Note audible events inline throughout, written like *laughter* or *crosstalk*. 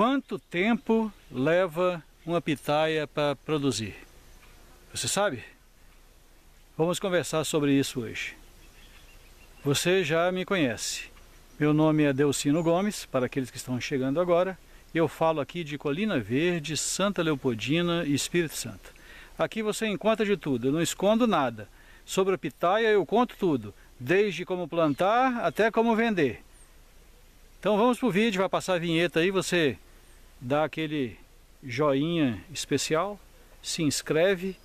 Quanto tempo leva uma pitaia para produzir? Você sabe? Vamos conversar sobre isso hoje. Você já me conhece. Meu nome é Delcino Gomes, para aqueles que estão chegando agora. Eu falo aqui de Colina Verde, Santa Leopoldina e Espírito Santo. Aqui você encontra de tudo, eu não escondo nada. Sobre a pitaia eu conto tudo, desde como plantar até como vender. Então vamos pro vídeo, vai passar a vinheta aí, você dá aquele joinha especial, se inscreve,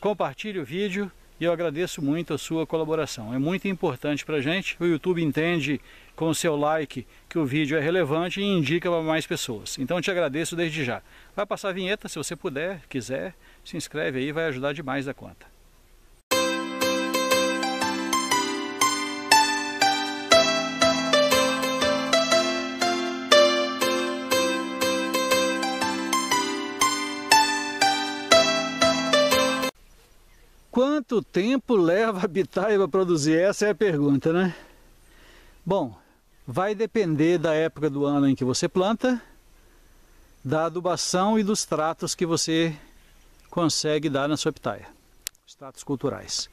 compartilhe o vídeo e eu agradeço muito a sua colaboração. É muito importante para a gente. O YouTube entende com o seu like que o vídeo é relevante e indica para mais pessoas. Então te agradeço desde já. Vai passar a vinheta, se você puder, quiser, se inscreve aí, vai ajudar demais a conta. Quanto tempo leva a bitaia para produzir? Essa é a pergunta, né? Bom, vai depender da época do ano em que você planta, da adubação e dos tratos que você consegue dar na sua pitaia, os tratos culturais.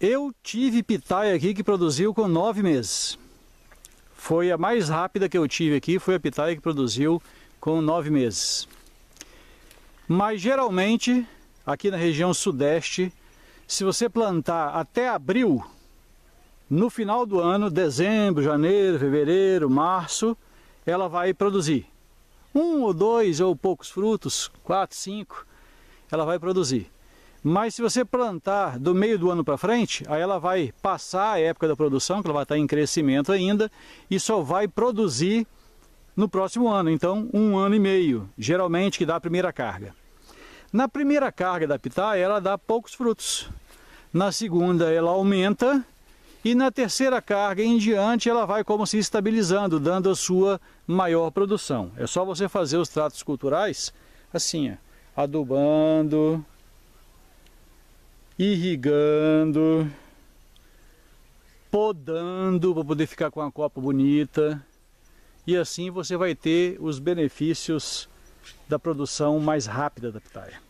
Eu tive pitaia aqui que produziu com nove meses. Foi a mais rápida que eu tive aqui, foi a pitaia que produziu com nove meses. Mas geralmente aqui na região sudeste, se você plantar até abril, no final do ano, dezembro, janeiro, fevereiro, março, ela vai produzir. Um ou dois ou poucos frutos, quatro, cinco, ela vai produzir. Mas se você plantar do meio do ano para frente, aí ela vai passar a época da produção, que ela vai estar em crescimento ainda, e só vai produzir no próximo ano, então um ano e meio, geralmente que dá a primeira carga. Na primeira carga da pitaia, ela dá poucos frutos. Na segunda, ela aumenta. E na terceira carga em diante, ela vai como se estabilizando, dando a sua maior produção. É só você fazer os tratos culturais assim, ó, adubando, irrigando, podando para poder ficar com a copa bonita. E assim você vai ter os benefícios da produção mais rápida da pitaia.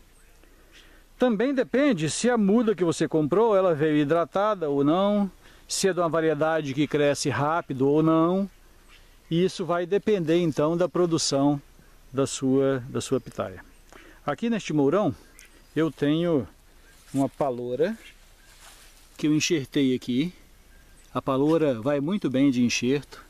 Também depende se a muda que você comprou ela veio hidratada ou não, se é de uma variedade que cresce rápido ou não. E isso vai depender então da produção da sua, da sua pitaia. Aqui neste mourão eu tenho uma paloura que eu enxertei aqui. A paloura vai muito bem de enxerto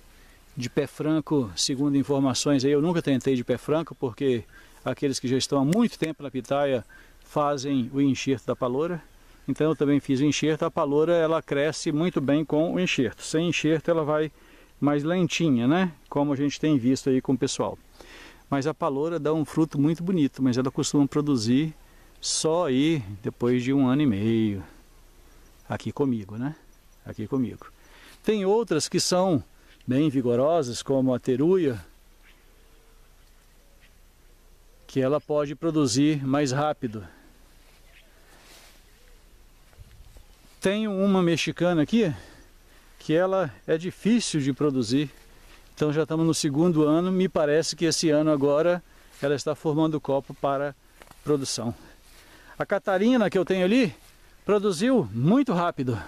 de pé franco, segundo informações aí, eu nunca tentei de pé franco, porque aqueles que já estão há muito tempo na pitaia fazem o enxerto da paloura. Então eu também fiz o enxerto, a paloura ela cresce muito bem com o enxerto. Sem enxerto ela vai mais lentinha, né? Como a gente tem visto aí com o pessoal. Mas a paloura dá um fruto muito bonito, mas ela costuma produzir só aí depois de um ano e meio. Aqui comigo, né? Aqui comigo. Tem outras que são bem vigorosas, como a teruia, que ela pode produzir mais rápido. Tenho uma mexicana aqui que ela é difícil de produzir. Então já estamos no segundo ano, me parece que esse ano agora ela está formando copo para produção. A Catarina que eu tenho ali produziu muito rápido.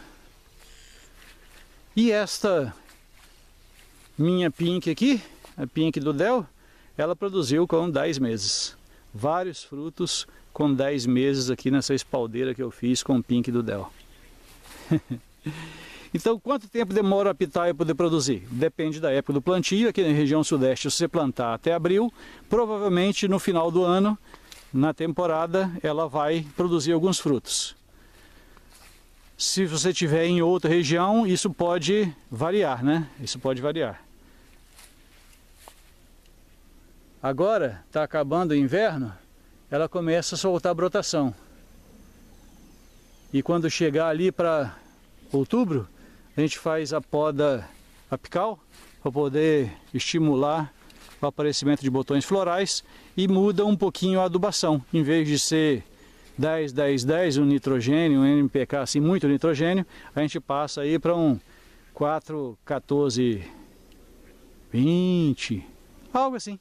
E esta minha pink aqui, a pink do Del, ela produziu com 10 meses. Vários frutos com 10 meses aqui nessa espaldeira que eu fiz com o pink do Del. *laughs* então, quanto tempo demora a pitaia poder produzir? Depende da época do plantio. Aqui na região sudeste, se você plantar até abril, provavelmente no final do ano, na temporada, ela vai produzir alguns frutos. Se você tiver em outra região, isso pode variar, né? Isso pode variar. Agora, está acabando o inverno, ela começa a soltar a brotação. E quando chegar ali para outubro, a gente faz a poda apical para poder estimular o aparecimento de botões florais e muda um pouquinho a adubação. Em vez de ser 10, 10, 10, um nitrogênio, um NPK assim, muito nitrogênio, a gente passa aí para um 4, 14, 20, algo assim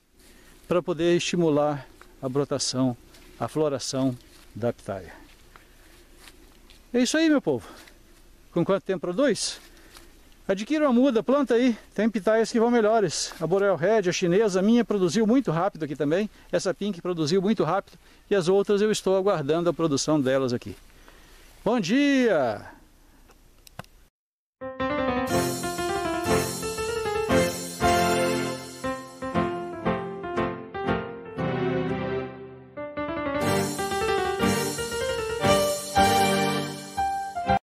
para poder estimular a brotação, a floração da pitaia. É isso aí, meu povo. Com quanto tempo produz? Adquira uma muda, planta aí. Tem pitaias que vão melhores. A Boreal Red, a chinesa, a minha produziu muito rápido aqui também. Essa pink produziu muito rápido. E as outras eu estou aguardando a produção delas aqui. Bom dia!